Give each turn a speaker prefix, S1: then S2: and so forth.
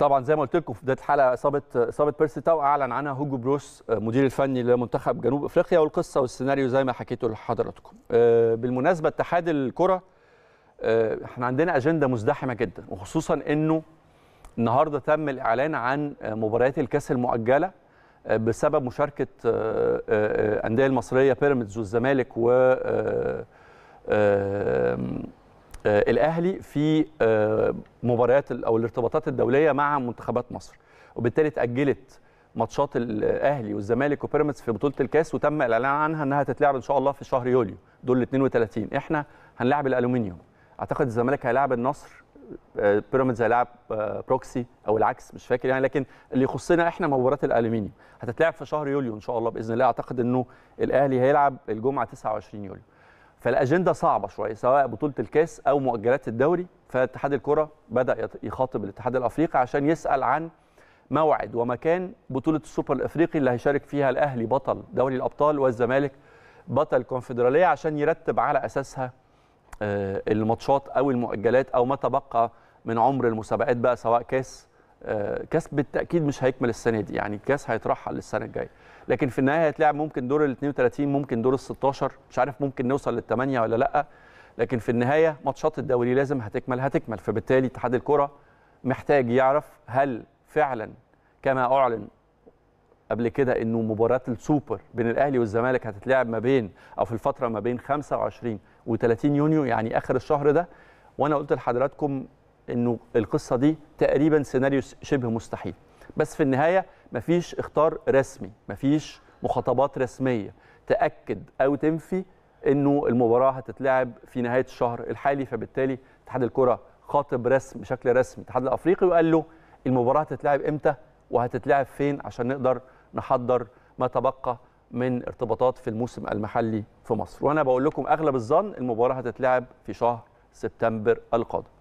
S1: طبعا زي ما قلت لكم في بدايه الحلقه اصابه اصابه بيرسي تاو اعلن عنها هوجو بروس المدير آه، الفني لمنتخب جنوب افريقيا والقصه والسيناريو زي ما حكيته لحضراتكم آه، بالمناسبه اتحاد الكره آه، احنا عندنا اجنده مزدحمه جدا وخصوصا انه النهارده تم الاعلان عن مباريات الكاس المؤجله بسبب مشاركه الانديه المصريه بيراميدز والزمالك و آه، الاهلي في آه، مباريات او الارتباطات الدوليه مع منتخبات مصر وبالتالي تاجلت ماتشات الاهلي والزمالك وبيراميدز في بطوله الكاس وتم الاعلان عنها انها هتتلعب ان شاء الله في شهر يوليو دول ال 32 احنا هنلعب الالومنيوم اعتقد الزمالك هيلاعب النصر آه، بيراميدز هيلاعب بروكسي او العكس مش فاكر يعني لكن اللي يخصنا احنا مباراه الالومنيوم هتتلعب في شهر يوليو ان شاء الله باذن الله اعتقد انه الاهلي هيلعب الجمعه 29 يوليو فالاجنده صعبه شويه سواء بطوله الكاس او مؤجلات الدوري فاتحاد الكره بدا يخاطب الاتحاد الافريقي عشان يسال عن موعد ومكان بطوله السوبر الافريقي اللي هيشارك فيها الاهلي بطل دوري الابطال والزمالك بطل الكونفدراليه عشان يرتب على اساسها آه، الماتشات او المؤجلات او ما تبقى من عمر المسابقات بقى سواء كاس آه، كاس بالتاكيد مش هيكمل السنه دي يعني الكاس هيترحل للسنه الجايه لكن في النهايه هيتلعب ممكن دور ال 32 ممكن دور ال 16 مش عارف ممكن نوصل لل 8 ولا لا لكن في النهايه ماتشات الدوري لازم هتكمل هتكمل فبالتالي اتحاد الكره محتاج يعرف هل فعلا كما اعلن قبل كده انه مباراه السوبر بين الاهلي والزمالك هتتلعب ما بين او في الفتره ما بين 25 و 30 يونيو يعني اخر الشهر ده وانا قلت لحضراتكم انه القصه دي تقريبا سيناريو شبه مستحيل بس في النهايه مفيش اختار رسمي مفيش مخاطبات رسميه تاكد او تنفي انه المباراه هتتلعب في نهايه الشهر الحالي فبالتالي اتحاد الكره خاطب رسم بشكل رسمي الاتحاد الافريقي وقال له المباراه هتتلعب امتى وهتتلعب فين عشان نقدر نحضر ما تبقى من ارتباطات في الموسم المحلي في مصر وانا بقول لكم اغلب الظن المباراه هتتلعب في شهر سبتمبر القادم